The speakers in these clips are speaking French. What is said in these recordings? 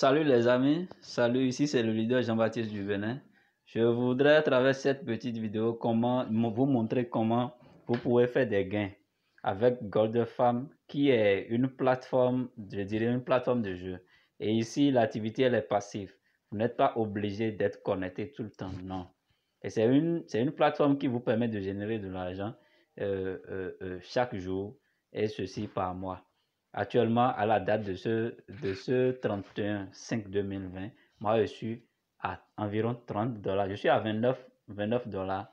Salut les amis, salut ici c'est le leader Jean-Baptiste Duvenin. Je voudrais à travers cette petite vidéo comment, vous montrer comment vous pouvez faire des gains avec Farm qui est une plateforme, je dirais une plateforme de jeu. Et ici l'activité elle est passive. Vous n'êtes pas obligé d'être connecté tout le temps, non. Et c'est une, c'est une plateforme qui vous permet de générer de l'argent euh, euh, euh, chaque jour et ceci par mois. Actuellement, à la date de ce, de ce 31-5-2020, moi, je suis à environ 30 dollars. Je suis à 29, 29 dollars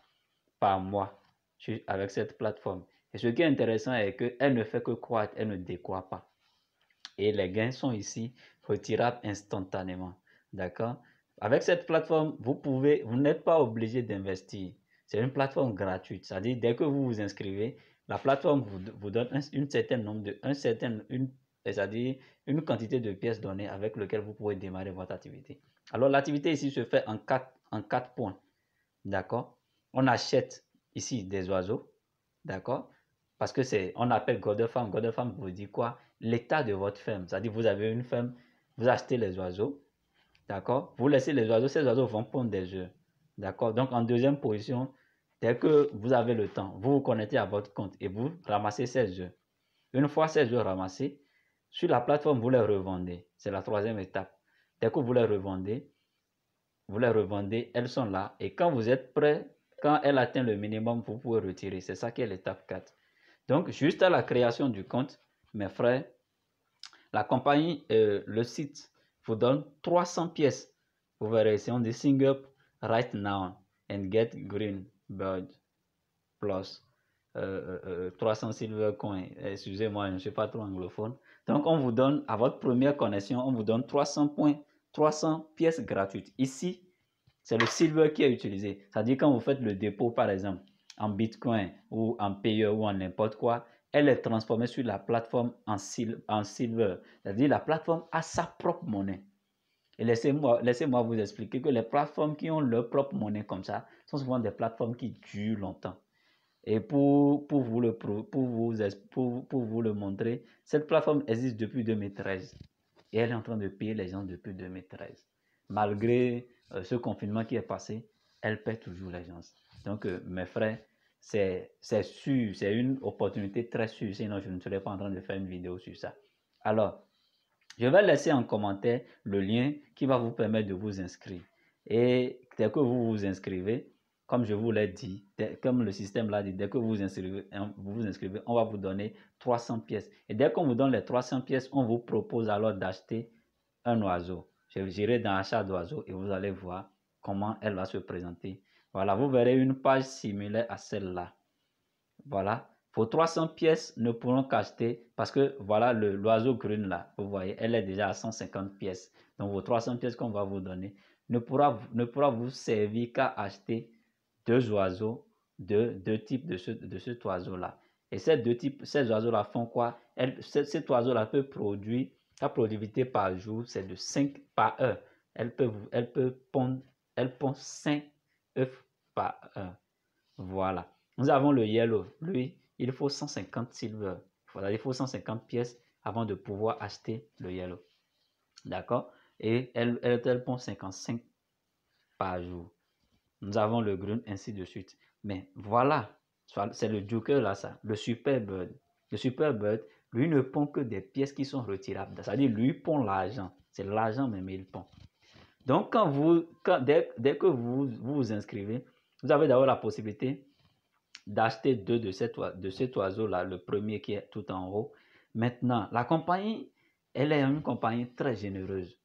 par mois avec cette plateforme. Et ce qui est intéressant est qu'elle ne fait que croître, elle ne décroît pas. Et les gains sont ici retirables instantanément. D'accord Avec cette plateforme, vous pouvez, vous n'êtes pas obligé d'investir. C'est une plateforme gratuite. C'est-à-dire, dès que vous vous inscrivez, la plateforme vous, donne un, une certaine nombre de, un certain, une, c'est-à-dire une quantité de pièces données avec lesquelles vous pouvez démarrer votre activité. Alors l'activité ici se fait en quatre, en quatre points. D'accord On achète ici des oiseaux. D'accord Parce que c'est, on appelle God of Farm. God of Farm vous dit quoi L'état de votre ferme. C'est-à-dire vous avez une ferme, vous achetez les oiseaux. D'accord Vous laissez les oiseaux, ces oiseaux vont pondre des œufs. D'accord Donc en deuxième position, Dès que vous avez le temps, vous vous connectez à votre compte et vous ramassez ces œufs. Une fois ces œufs ramassés, sur la plateforme, vous les revendez. C'est la troisième étape. Dès que vous les revendez, vous les revendez, elles sont là. Et quand vous êtes prêt, quand elle atteint le minimum, vous pouvez retirer. C'est ça qui est l'étape 4. Donc, juste à la création du compte, mes frères, la compagnie, euh, le site vous donne 300 pièces. Vous verrez, si on dit Sing Up Right Now and Get Green. Bird Plus, 300 euh, euh, euh, Silver Coin. Eh, excusez-moi, je ne suis pas trop anglophone. Donc, on vous donne, à votre première connexion, on vous donne 300 points, 300 pièces gratuites. Ici, c'est le silver qui est utilisé. C'est-à-dire, quand vous faites le dépôt, par exemple, en Bitcoin ou en payeur ou en n'importe quoi, elle est transformée sur la plateforme en, en silver. C'est-à-dire, la plateforme a sa propre monnaie. Et laissez-moi laissez vous expliquer que les plateformes qui ont leur propre monnaie comme ça sont souvent des plateformes qui durent longtemps. Et pour, pour, vous, le, pour, vous, pour, vous le montrer, cette plateforme existe depuis 2013. Et elle est en train de payer les gens depuis 2013. Malgré euh, ce confinement qui est passé, elle paie toujours les gens. Donc, euh, mes frères, c'est sûr, c'est une opportunité très sûre. Sinon, je ne serais pas en train de faire une vidéo sur ça. Alors, je vais laisser en commentaire le lien qui va vous permettre de vous inscrire. Et dès que vous vous inscrivez, comme je vous l'ai dit, comme le système l'a dit, dès que vous vous inscrivez, hein, vous vous inscrivez, on va vous donner 300 pièces. Et dès qu'on vous donne les 300 pièces, on vous propose alors d'acheter un oiseau. Je J'irai dans achat d'oiseau et vous allez voir comment elle va se présenter. Voilà, vous verrez une page similaire à celle-là. Voilà, vos 300 pièces ne pourront qu'acheter parce que voilà l'oiseau grune là, vous voyez, elle est déjà à 150 pièces. Donc vos 300 pièces qu'on va vous donner ne pourra, ne pourra vous servir qu'à acheter deux oiseaux, de deux types de, de cet oiseau-là. Et ces deux types, ces oiseaux-là font quoi elle, Cet oiseau-là peut produire, la productivité par jour, c'est de 5 par heure. Elle peut, elle peut pondre, elle pond 5 œufs par heure. Voilà. Nous avons le yellow, lui, il faut 150 silver. Voilà, il faut 150 pièces avant de pouvoir acheter le yellow. D'accord Et elle, elle, pond 55 par jour. Nous avons le green, ainsi de suite. Mais voilà, c'est le joker là, ça, le super bird. Le super bird, lui ne pond que des pièces qui sont retirables. C'est-à-dire, lui pond l'argent. C'est l'argent même, il pond. Donc, quand vous, dès, que vous vous inscrivez, vous avez d'abord la possibilité d'acheter deux de, cet oiseau-là, le premier qui est tout en haut. Maintenant, la compagnie, elle est une compagnie très généreuse.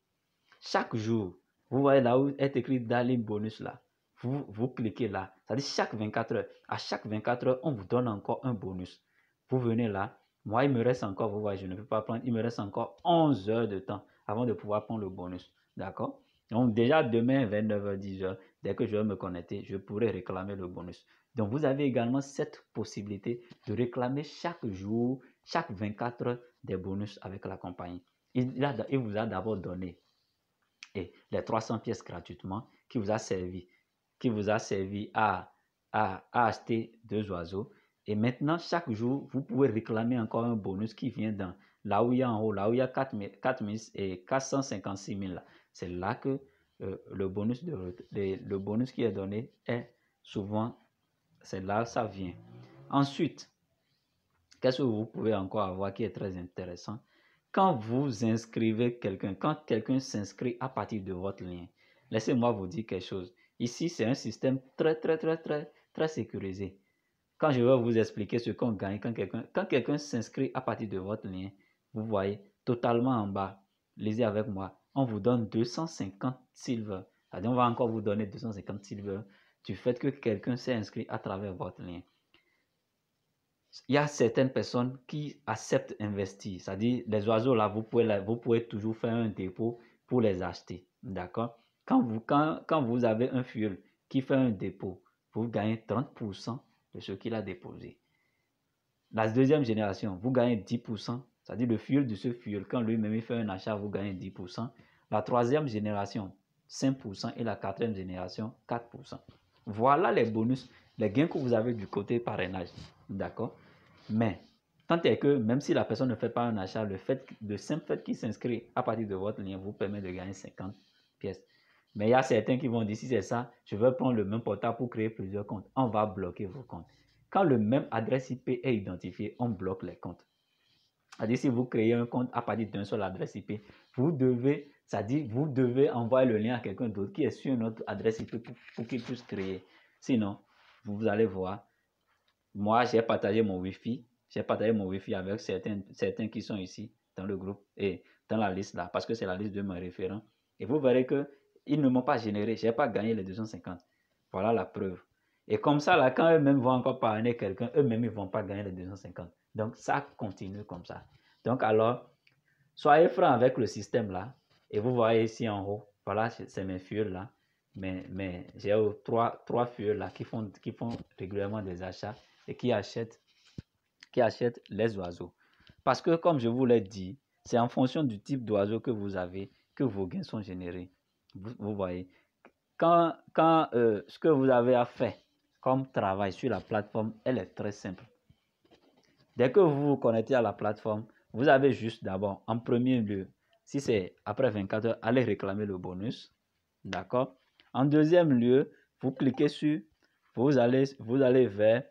Chaque jour, vous voyez là où est écrit Dalim Bonus là. Vous, vous cliquez là. Ça dit chaque 24 heures. À chaque 24 heures, on vous donne encore un bonus. Vous venez là. Moi, il me reste encore, vous voyez, je ne peux pas prendre. Il me reste encore 11 heures de temps avant de pouvoir prendre le bonus. D'accord donc déjà demain, 29h, 10h, dès que je vais me connecter, je pourrai réclamer le bonus. Donc, vous avez également cette possibilité de réclamer chaque jour, chaque 24 heures, des bonus avec la compagnie. Il, vous a d'abord donné les 300 pièces gratuitement qui vous a servi, qui vous a servi à, à, acheter deux oiseaux. Et maintenant, chaque jour, vous pouvez réclamer encore un bonus qui vient dans là où il y a en haut, là où il y a 4, et 456 000. C'est là que euh, le, bonus le bonus qui est donné est souvent c'est là ça vient. Ensuite, qu'est-ce que vous pouvez encore avoir qui est très intéressant Quand vous inscrivez quelqu'un, quand quelqu'un s'inscrit à partir de votre lien, laissez-moi vous dire quelque chose. Ici, c'est un système très, très, très, très, très sécurisé. Quand je vais vous expliquer ce qu'on gagne, quand quelqu'un quand quelqu'un s'inscrit à partir de votre lien, vous voyez, totalement en bas, lisez avec moi, on vous donne 250 silver. on va encore vous donner 250 silver du fait que quelqu'un s'est inscrit à travers votre lien. Il y a certaines personnes qui acceptent investir, c'est-à-dire les oiseaux là, vous pouvez, vous pouvez toujours faire un dépôt pour les acheter, d'accord quand vous, quand, vous avez un fuel qui fait un dépôt, vous gagnez 30% de ce qu'il a déposé. La deuxième génération, vous gagnez 10%, c'est-à-dire le fuel de ce fuel, quand lui-même fait un achat, vous gagnez 10%. La troisième génération, 5% et la quatrième génération, 4%. Voilà les bonus, les gains que vous avez du côté parrainage. D'accord Mais, tant est que même si la personne ne fait pas un achat, le fait de simple fait qu'il s'inscrit à partir de votre lien vous permet de gagner 50 pièces. Mais il y a certains qui vont dire si c'est ça, je veux prendre le même portable pour créer plusieurs comptes. On va bloquer vos comptes. Quand le même adresse IP est identifié, on bloque les comptes. C'est-à-dire si vous créez un compte à partir d'un seul adresse IP, vous devez ça dit, vous devez envoyer le lien à quelqu'un d'autre qui est sur notre adresse IP pour, qu'il puisse créer. Sinon, vous allez voir, moi, j'ai partagé mon Wi-Fi. J'ai partagé mon Wi-Fi avec certains, certains qui sont ici dans le groupe et dans la liste là, parce que c'est la liste de mes référents. Et vous verrez qu'ils ne m'ont pas généré. Je n'ai pas gagné les 250. Voilà la preuve. Et comme ça, là, quand eux-mêmes vont encore parrainer quelqu'un, eux-mêmes, ils ne vont pas gagner les 250. Donc, ça continue comme ça. Donc, alors, soyez francs avec le système là. Et vous voyez ici en haut, voilà, c'est mes furets là. Mais, mais j'ai trois, trois là qui font, qui font régulièrement des achats et qui achètent, qui achètent les oiseaux. Parce que, comme je vous l'ai dit, c'est en fonction du type d'oiseau que vous avez que vos gains sont générés. Vous, voyez. Quand, quand euh, ce que vous avez à faire comme travail sur la plateforme, elle est très simple. Dès que vous vous connectez à la plateforme, vous avez juste d'abord, en premier lieu, si c'est après 24 heures, allez réclamer le bonus. D'accord En deuxième lieu, vous cliquez sur, vous allez, vous allez vers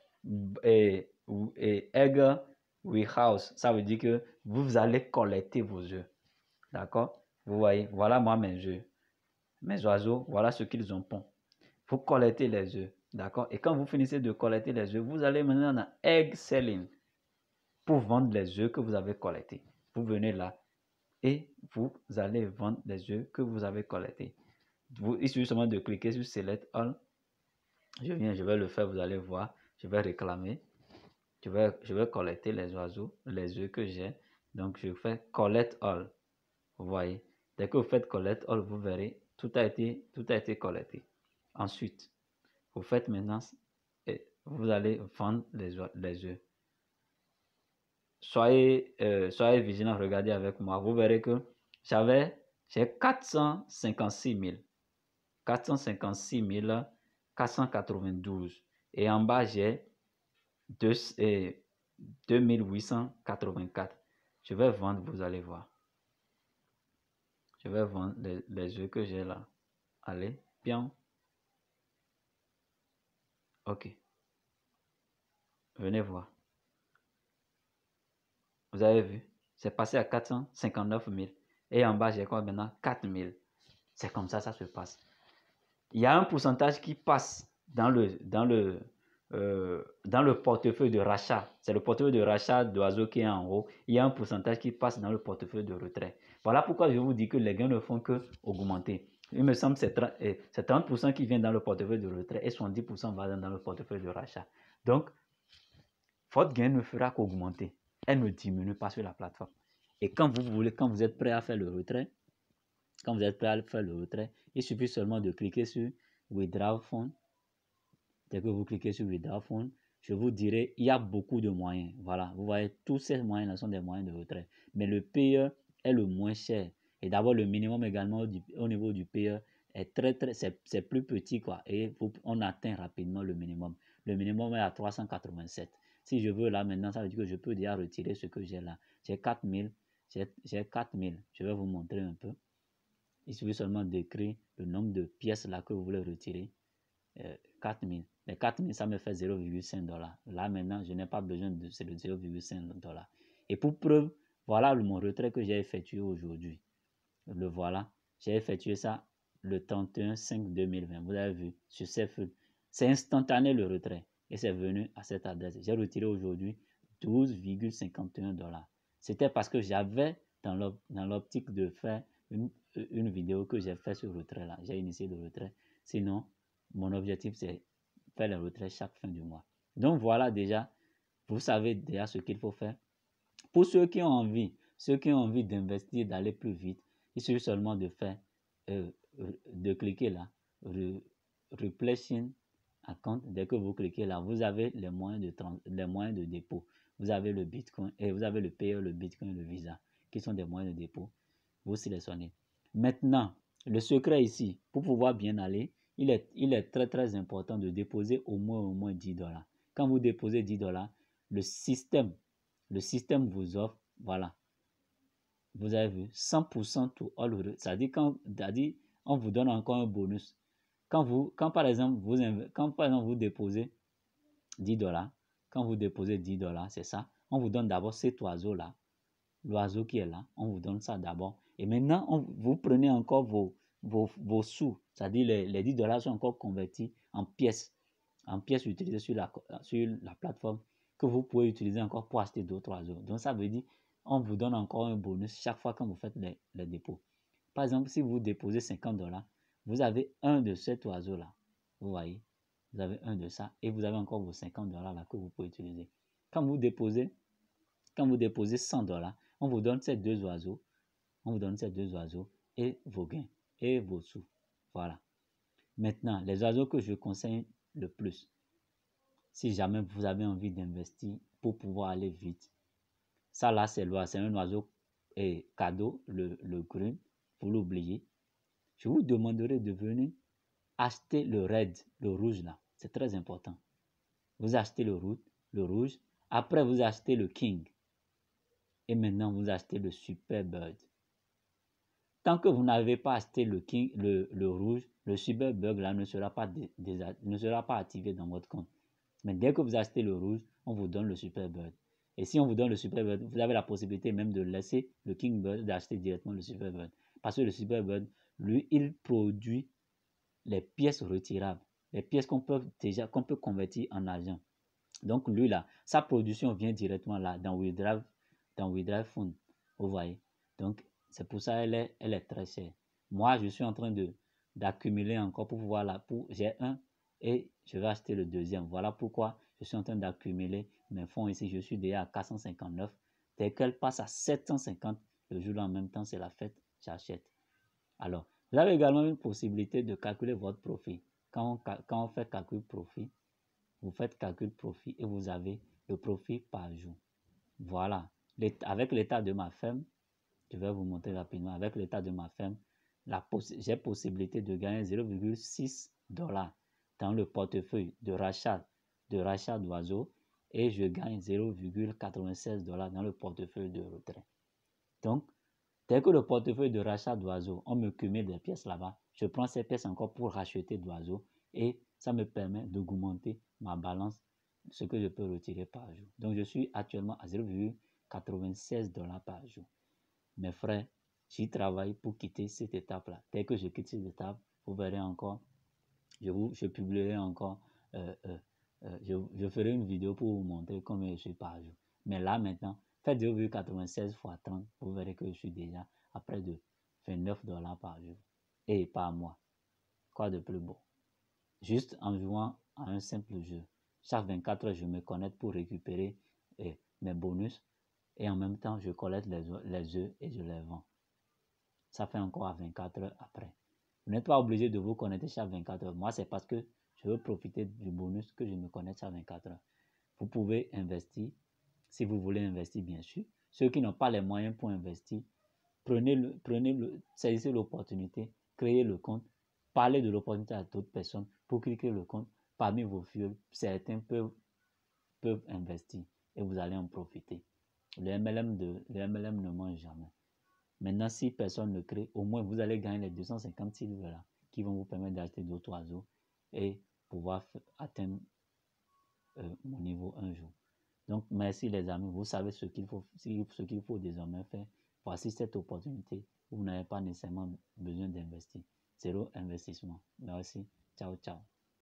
et, et Egg Warehouse. Ça veut dire que vous allez collecter vos œufs. D'accord Vous voyez, voilà moi mes œufs. Mes oiseaux, voilà ce qu'ils ont pond. Vous collectez les œufs. D'accord Et quand vous finissez de collecter les œufs, vous allez maintenant dans Egg Selling pour vendre les œufs que vous avez collectés. Vous venez là, et vous allez vendre les œufs que vous avez collectés. Vous, il suffit seulement de cliquer sur Select All. Je viens, je vais le faire, vous allez voir. Je vais réclamer. Je vais, je vais collecter les oiseaux, les œufs que j'ai. Donc, je fais Collect All. Vous voyez, dès que vous faites Collect All, vous verrez, tout a été, tout a été collecté. Ensuite, vous faites maintenant, et vous allez vendre les, les œufs soyez, euh, soyez vigilants, regardez avec moi. Vous verrez que j'avais, j'ai 456 000. 456 492. Et en bas, j'ai 2884. Je vais vendre, vous allez voir. Je vais vendre les, les que j'ai là. Allez, bien. Ok. Venez voir. Vous avez vu, c'est passé à 459 000. Et en bas, j'ai quoi maintenant 4 000. C'est comme ça, ça se passe. Il y a un pourcentage qui passe dans le, dans le, euh, dans le portefeuille de rachat. C'est le portefeuille de rachat d'oiseau qui est en haut. Il y a un pourcentage qui passe dans le portefeuille de retrait. Voilà pourquoi je vous dis que les gains ne font qu'augmenter. Il me semble que c'est 30 eh, qui vient dans le portefeuille de retrait et 70% va dans le portefeuille de rachat. Donc, votre gain ne fera qu'augmenter elle ne diminue pas sur la plateforme. Et quand vous voulez, quand vous êtes prêt à faire le retrait, quand vous êtes prêt à faire le retrait, il suffit seulement de cliquer sur Withdraw Fund. Dès que vous cliquez sur Withdraw Fund, je vous dirai, il y a beaucoup de moyens. Voilà, vous voyez, tous ces moyens-là sont des moyens de retrait. Mais le payeur est le moins cher. Et d'abord, le minimum également au niveau du payeur est très, très, c'est plus petit, quoi. Et on atteint rapidement le minimum. Le minimum est à 387. Si je veux là maintenant, ça veut dire que je peux déjà retirer ce que j'ai là. J'ai 4000. J'ai 4000. Je vais vous montrer un peu. Il suffit seulement d'écrire le nombre de pièces là que vous voulez retirer. Euh, 4000. Les 4000, ça me fait 0,5 dollars. Là maintenant, je n'ai pas besoin de, 0,5 dollars. Et pour preuve, voilà mon retrait que j'ai effectué aujourd'hui. Le voilà. J'ai effectué ça le 31 5 2020. Vous avez vu sur ces C'est instantané le retrait et c'est venu à cette adresse. J'ai retiré aujourd'hui 12,51 dollars. C'était parce que j'avais dans l'optique de faire une, vidéo que j'ai fait sur le retrait là. J'ai initié le retrait. Sinon, mon objectif c'est faire le retrait chaque fin du mois. Donc voilà déjà, vous savez déjà ce qu'il faut faire. Pour ceux qui ont envie, ceux qui ont envie d'investir, d'aller plus vite, il suffit seulement de faire, euh, euh, de cliquer là, replacing compte. Dès que vous cliquez là, vous avez les moyens de, trans les moyens de dépôt. Vous avez le Bitcoin et vous avez le payer le Bitcoin, le Visa, qui sont des moyens de dépôt. Vous sélectionnez. Maintenant, le secret ici, pour pouvoir bien aller, il est, il est très très important de déposer au moins au moins 10 dollars. Quand vous déposez 10 dollars, le système, le système vous offre, voilà, vous avez vu, 100% tout all, ça dit quand, ça dit, on vous donne encore un bonus. Quand, vous, quand, par exemple, vous, quand par vous déposez 10 dollars, quand vous déposez 10 dollars, c'est ça, on vous donne d'abord cet oiseau-là, l'oiseau qui est là, on vous donne ça d'abord. Et maintenant, vous prenez encore vos, vos, sous, c'est-à-dire les, les 10 dollars sont encore convertis en pièces, en pièces utilisées sur la, sur la plateforme que vous pouvez utiliser encore pour acheter d'autres oiseaux. Donc ça veut dire, on vous donne encore un bonus chaque fois quand vous faites les, les dépôts. Par exemple, si vous déposez 50 dollars, vous avez un de cet oiseau-là. Vous voyez Vous avez un de ça. Et vous avez encore vos 50 dollars là que vous pouvez utiliser. Quand vous déposez, quand vous déposez 100 dollars, on vous donne ces deux oiseaux. On vous donne ces deux oiseaux et vos gains et vos sous. Voilà. Maintenant, les oiseaux que je conseille le plus, si jamais vous avez envie d'investir pour pouvoir aller vite, ça là, c'est un oiseau et cadeau, le, le vous l'oubliez je vous demanderai de venir acheter le red, le rouge là. C'est très important. Vous achetez le, route, le rouge, après vous achetez le king. Et maintenant vous achetez le super bird. Tant que vous n'avez pas acheté le king, le, rouge, le super bird là ne sera, pas ne sera pas activé dans votre compte. Mais dès que vous achetez le rouge, on vous donne le super bird. Et si on vous donne le super bird, vous avez la possibilité même de laisser le king bird, d'acheter directement le super bird. Parce que le super bird, lui, il produit les pièces retirables, les pièces qu'on peut déjà qu'on peut convertir en argent. Donc lui là, sa production vient directement là dans WeDrive, dans WeDrive Fund. Vous voyez. Donc c'est pour ça elle est, elle est très chère. Moi, je suis en train de d'accumuler encore pour pouvoir là pour j'ai un et je vais acheter le deuxième. Voilà pourquoi je suis en train d'accumuler mes fonds ici. Je suis déjà à 459. Dès qu'elle passe à 750 le jour en même temps, c'est la fête, j'achète. Alors, vous avez également une possibilité de calculer votre profit. Quand on, fait calcul profit, vous faites calcul profit et vous avez le profit par jour. Voilà. Avec l'état de ma ferme, je vais vous montrer rapidement. Avec l'état de ma femme, j'ai possibilité de gagner 0,6 dollars dans le portefeuille de rachat de rachat d'oiseaux et je gagne 0,96 dollars dans le portefeuille de retrait. Donc, Dès que le portefeuille de rachat d'oiseaux, on me cumule des pièces là-bas, je prends ces pièces encore pour racheter d'oiseaux et ça me permet d'augmenter ma balance, ce que je peux retirer par jour. Donc je suis actuellement à 0,96 dollars par jour. Mes frères, j'y travaille pour quitter cette étape-là. Dès que je quitte cette étape, vous verrez encore, je, vous, je publierai encore, euh, euh, euh, je, je ferai une vidéo pour vous montrer combien je suis par jour. Mais là maintenant, Faites 0,96 fois 30, vous verrez que je suis déjà à près de 29 dollars par jour et par mois. Quoi de plus beau Juste en jouant à un simple jeu. Chaque 24 heures, je me connecte pour récupérer eh, mes bonus et en même temps, je collecte les, les œufs et je les vends. Ça fait encore 24 heures après. Vous n'êtes pas obligé de vous connecter chaque 24 heures. Moi, c'est parce que je veux profiter du bonus que je me connecte chaque 24 heures. Vous pouvez investir si vous voulez investir, bien sûr. Ceux qui n'ont pas les moyens pour investir, prenez, le, prenez saisissez l'opportunité, créez le compte, parlez de l'opportunité à d'autres personnes pour qu'ils le compte. Parmi vos filles, certains peuvent, peuvent investir et vous allez en profiter. Le MLM, de, MLM ne mange jamais. Maintenant, si personne ne crée, au moins vous allez gagner les 250 livres qui vont vous permettre d'acheter d'autres oiseaux et pouvoir atteindre euh, mon niveau un jour. Donc, merci les amis, vous savez ce qu'il faut, ce qu'il faut désormais faire. Voici cette opportunité vous n'avez pas nécessairement besoin d'investir. Zéro investissement. Merci. Ciao, ciao.